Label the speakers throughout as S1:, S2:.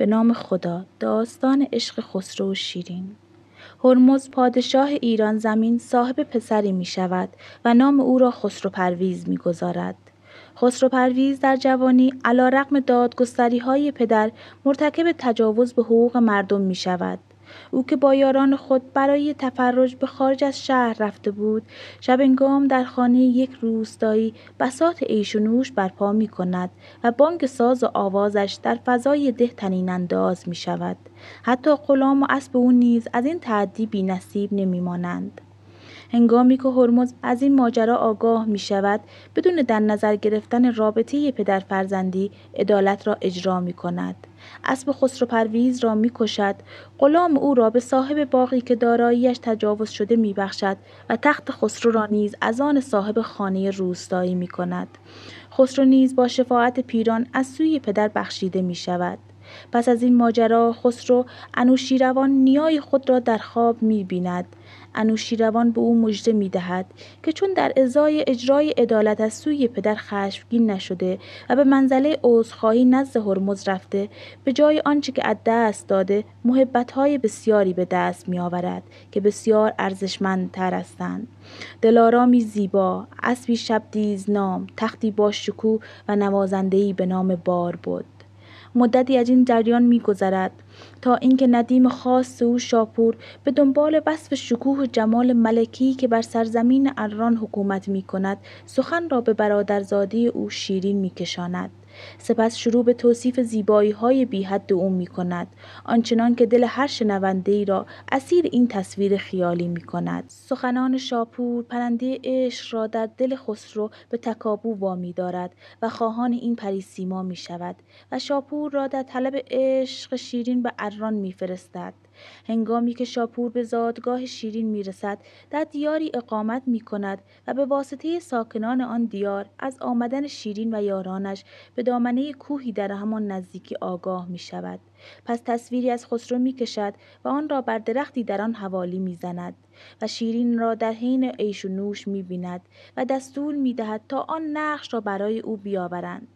S1: به نام خدا داستان عشق خسرو و شیرین هرمز پادشاه ایران زمین صاحب پسری می شود و نام او را خسرو پرویز می گذارد. خسرو پرویز در جوانی علا رقم دادگستری های پدر مرتکب تجاوز به حقوق مردم می شود. او که با یاران خود برای تفرج به خارج از شهر رفته بود انگام در خانه یک روستایی بسات عیش و نوش برپا می کند و بانگ ساز و آوازش در فضای ده تنین انداز می شود حتی غلام و اسب او نیز از این تعدی بی نصیب نمی مانند. هنگامی که هرمز از این ماجرا آگاه می شود بدون در نظر گرفتن رابطه پدر فرزندی عدالت را اجرا می کند. اسب خسرو پرویز را می کشد غلام او را به صاحب باقی که داراییش تجاوز شده می بخشد و تخت خسرو را نیز از آن صاحب خانه روستایی می کند خسرو نیز با شفاعت پیران از سوی پدر بخشیده می شود پس از این ماجرا خسرو انوشیروان نیای خود را در خواب می بیند انوشیروان به او مژده میدهد که چون در ازای اجرای عدالت از سوی پدر خشمگین نشده و به منزله عذرخواهی نزد هرمز رفته به جای آنچه که از دست داده محبتهای بسیاری به دست میآورد که بسیار ارزشمندتر هستند دلارامی زیبا اسبی شبدیز نام تختی با و نوازندهای به نام بار بود مدتی از این جریان میگذرد تا اینکه ندیم خاص او شاپور به دنبال وصف شکوه و جمال ملکی که بر سرزمین اران حکومت می کند سخن را به برادرزادی او شیرین می کشاند. سپس شروع به توصیف زیبایی های بی حد او می کند آنچنان که دل هر شنونده ای را اسیر این تصویر خیالی می کند سخنان شاپور پرنده عشق را در دل خسرو به تکابو وامی دارد و خواهان این پریسیما می شود و شاپور را در طلب عشق شیرین به اران فرستد هنگامی که شاپور به زادگاه شیرین میرسد در دیاری اقامت می کند و به واسطه ساکنان آن دیار از آمدن شیرین و یارانش به دامنه کوهی در همان نزدیکی آگاه می شود. پس تصویری از خسرو می کشد و آن را بر درختی در آن حوالی می زند و شیرین را در حین عیش و نوش می و دستور می دهد تا آن نقش را برای او بیاورند.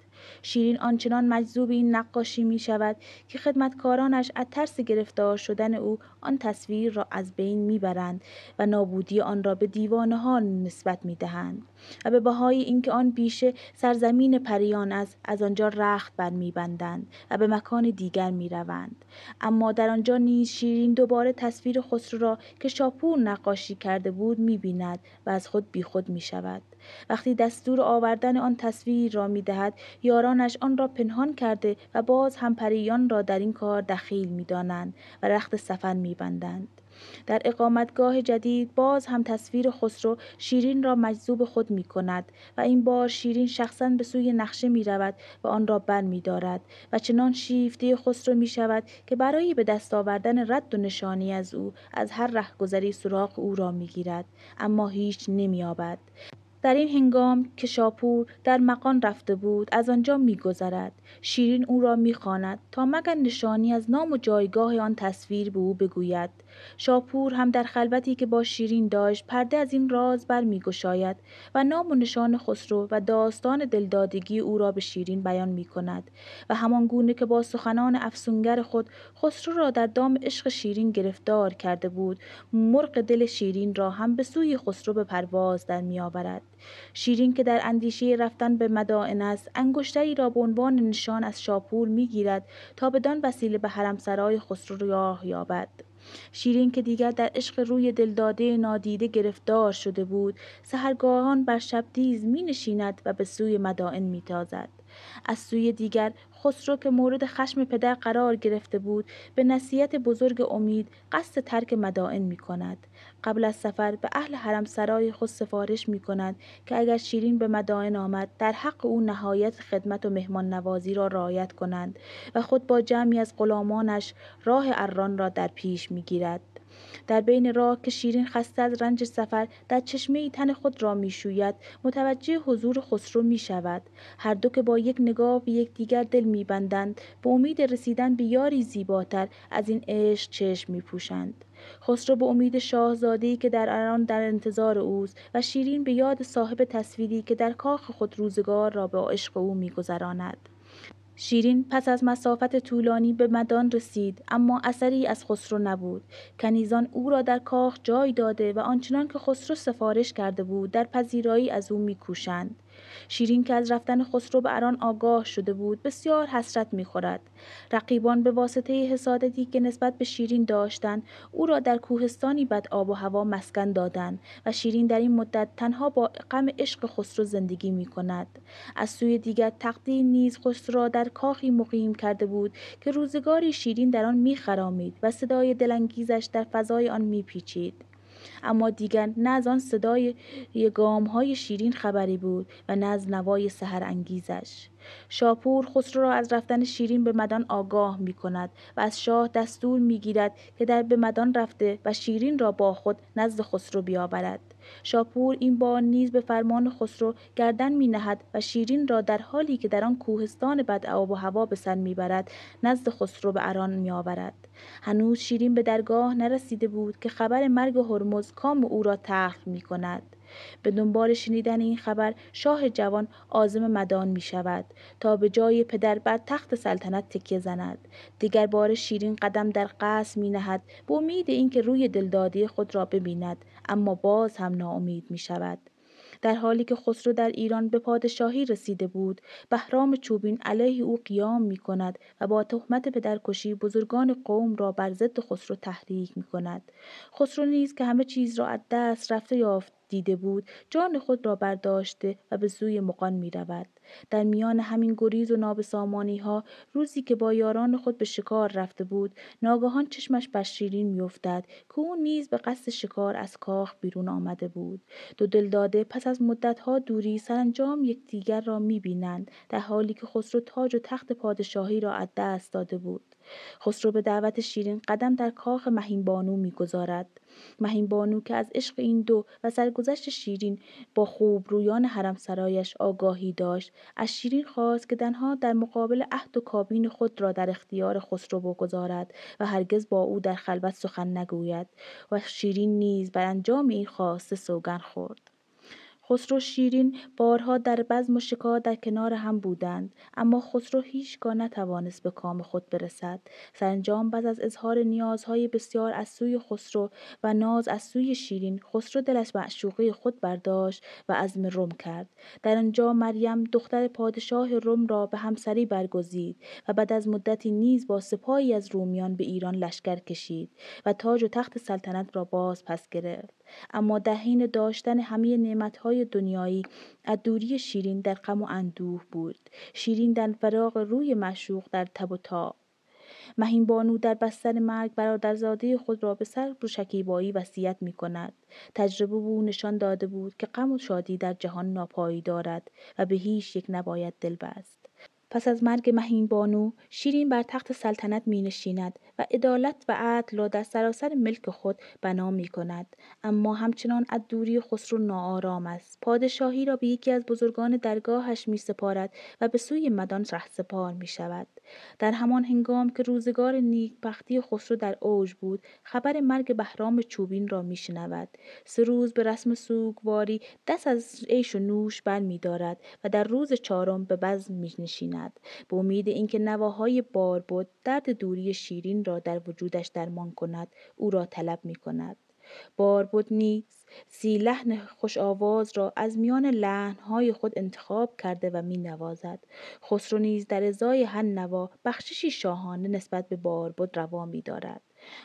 S1: شیرین آنچنان مجذوب این نقاشی می شود که خدمتکارانش از ترس گرفتار شدن او آن تصویر را از بین می برند و نابودی آن را به دیوانه ها نسبت می دهند و به بهای اینکه آن بیشه سرزمین پریان است از آنجا رخت بر می بندند و به مکان دیگر می روند. اما در آنجا نیز شیرین دوباره تصویر خسرو را که شاپور نقاشی کرده بود می بیند و از خود بیخود می شود. وقتی دستور آوردن آن تصویر را می دهد یا یارانش آن را پنهان کرده و باز هم پریان را در این کار دخیل می دانند و رخت سفر می بندند. در اقامتگاه جدید باز هم تصویر خسرو شیرین را مجذوب خود می کند و این بار شیرین شخصا به سوی نقشه می رود و آن را بر می دارد و چنان شیفته خسرو می شود که برای به دست آوردن رد و نشانی از او از هر رهگذری سراغ او را می گیرد اما هیچ نمی آبد. در این هنگام که شاپور در مکان رفته بود از آنجا میگذرد شیرین او را میخواند تا مگر نشانی از نام و جایگاه آن تصویر به او بگوید شاپور هم در خلوتی که با شیرین داشت پرده از این راز برمیگشاید و نام و نشان خسرو و داستان دلدادگی او را به شیرین بیان میکند و همان گونه که با سخنان افسونگر خود خسرو را در دام عشق شیرین گرفتار کرده بود مرغ دل شیرین را هم به سوی خسرو به پرواز در شیرین که در اندیشه رفتن به مدائن است انگشتری را به عنوان نشان از شاپور میگیرد تا بدان وسیله به حرمسرای خسرو راه یابد شیرین که دیگر در عشق روی دلداده نادیده گرفتار شده بود سهرگاهان بر دیز می نشیند و به سوی مدائن می تازد. از سوی دیگر خسرو که مورد خشم پدر قرار گرفته بود به نصیحت بزرگ امید قصد ترک مدائن می کند قبل از سفر به اهل حرم سرای خود سفارش می کند که اگر شیرین به مدائن آمد در حق او نهایت خدمت و مهمان نوازی را رعایت کنند و خود با جمعی از غلامانش راه اران را در پیش می گیرد. در بین راه که شیرین خسته از رنج سفر در چشمه ای تن خود را میشوید متوجه حضور خسرو می شود هر دو که با یک نگاه یک یکدیگر دل میبندند به امید رسیدن به یاری زیباتر از این عشق چشم می پوشند. خسرو به امید شاهزادی که در آن در انتظار اوست و شیرین به یاد صاحب تصویری که در کاخ خود روزگار را به عشق او میگذراند شیرین پس از مسافت طولانی به مدان رسید اما اثری از خسرو نبود کنیزان او را در کاخ جای داده و آنچنان که خسرو سفارش کرده بود در پذیرایی از او میکوشند شیرین که از رفتن خسرو به اران آگاه شده بود بسیار حسرت میخورد رقیبان به واسطه حسادتی که نسبت به شیرین داشتند او را در کوهستانی بد آب و هوا مسکن دادند و شیرین در این مدت تنها با غم عشق خسرو زندگی می کند. از سوی دیگر تقدی نیز خسرو را در کاخی مقیم کرده بود که روزگاری شیرین در آن میخرامید و صدای دلانگیزش در فضای آن میپیچید اما دیگر نه از آن صدای گام های شیرین خبری بود و نه از نوای سهر انگیزش شاپور خسرو را از رفتن شیرین به مدان آگاه می کند و از شاه دستور می گیرد که در به مدان رفته و شیرین را با خود نزد خسرو بیاورد شاپور این بار نیز به فرمان خسرو گردن می نهد و شیرین را در حالی که در آن کوهستان بد آب و هوا به سر می برد نزد خسرو به اران می آورد. هنوز شیرین به درگاه نرسیده بود که خبر مرگ هرمز کام او را تلخ می کند. به دنبال شنیدن این خبر شاه جوان آزم مدان می شود تا به جای پدر بر تخت سلطنت تکیه زند دیگر بار شیرین قدم در قصر می نهد به امید اینکه روی دلدادی خود را ببیند اما باز هم ناامید می شود در حالی که خسرو در ایران به پادشاهی رسیده بود بهرام چوبین علیه او قیام می کند و با تهمت پدرکشی بزرگان قوم را بر ضد خسرو تحریک می کند خسرو نیز که همه چیز را از دست رفته یافت دیده بود جان خود را برداشته و به سوی مقان می رود. در میان همین گریز و نابسامانی ها روزی که با یاران خود به شکار رفته بود ناگهان چشمش بر شیرین میافتد که او نیز به قصد شکار از کاخ بیرون آمده بود دو دلداده پس از مدتها دوری سرانجام یکدیگر را بینند در حالی که خسرو تاج و تخت پادشاهی را از دست داده بود خسرو به دعوت شیرین قدم در کاخ مهین بانو میگذارد مهین بانو که از عشق این دو و سرگذشت شیرین با خوب حرم سرایش آگاهی داشت از شیرین خواست که تنها در مقابل عهد و کابین خود را در اختیار خسرو بگذارد و هرگز با او در خلوت سخن نگوید و شیرین نیز بر انجام این خواسته سوگن خورد خسرو شیرین بارها در بزم و شکار در کنار هم بودند اما خسرو هیچگاه نتوانست به کام خود برسد سرانجام پس از اظهار نیازهای بسیار از سوی خسرو و ناز از سوی شیرین خسرو دلش معشوقه خود برداشت و عزم روم کرد در آنجا مریم دختر پادشاه روم را به همسری برگزید و بعد از مدتی نیز با سپاهی از رومیان به ایران لشکر کشید و تاج و تخت سلطنت را باز پس گرفت اما در حین داشتن همه نعمتهای های دنیایی از دوری شیرین در غم و اندوه بود شیرین در فراغ روی مشوق در تب و تا مهین بانو در بستر مرگ برادرزاده خود را به سر و شکیبایی وصیت می کند. تجربه او نشان داده بود که غم و شادی در جهان ناپایی دارد و به هیچ یک نباید دل بست. پس از مرگ مهین بانو شیرین بر تخت سلطنت می نشیند و عدالت و عدل را در سراسر ملک خود بنا می کند اما همچنان از دوری خسرو ناآرام است پادشاهی را به یکی از بزرگان درگاهش می سپارد و به سوی مدان ره سپار می شود در همان هنگام که روزگار نیکبختی خسرو در اوج بود خبر مرگ بهرام چوبین را می شنود سه روز به رسم سوگواری دست از عیش و نوش بر می دارد و در روز چهارم به بزم می نشیند کند به امید اینکه نواهای باربد درد دوری شیرین را در وجودش درمان کند او را طلب می کند باربد نیز سی لحن خوش آواز را از میان لحنهای خود انتخاب کرده و می نوازد خسرو نیز در ازای هر نوا بخششی شاهانه نسبت به باربد روا می دارد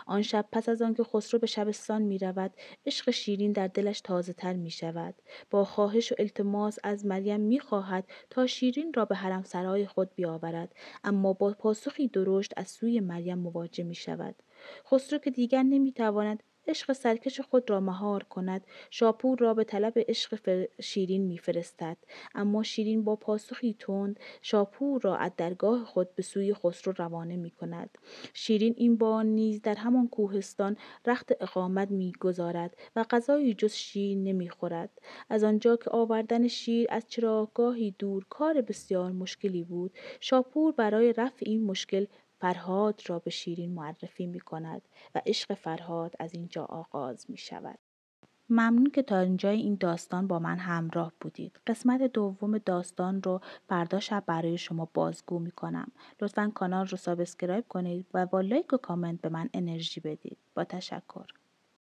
S1: آن شب پس از آنکه خسرو به شبستان می رود عشق شیرین در دلش تازه تر می شود با خواهش و التماس از مریم می خواهد تا شیرین را به حرم سرای خود بیاورد اما با پاسخی درشت از سوی مریم مواجه می شود خسرو که دیگر نمی تواند عشق سرکش خود را مهار کند شاپور را به طلب عشق شیرین میفرستد اما شیرین با پاسخی تند شاپور را از درگاه خود به سوی خسرو روانه می کند شیرین این بار نیز در همان کوهستان رخت اقامت میگذارد و غذایی جز شیر نمیخورد از آنجا که آوردن شیر از چراگاهی دور کار بسیار مشکلی بود شاپور برای رفع این مشکل فرهاد را به شیرین معرفی می کند و عشق فرهاد از اینجا آغاز می شود. ممنون که تا اینجای این داستان با من همراه بودید. قسمت دوم داستان رو فردا شب برای شما بازگو می کنم. لطفا کانال رو سابسکرایب کنید و با لایک و کامنت به من انرژی بدید. با تشکر.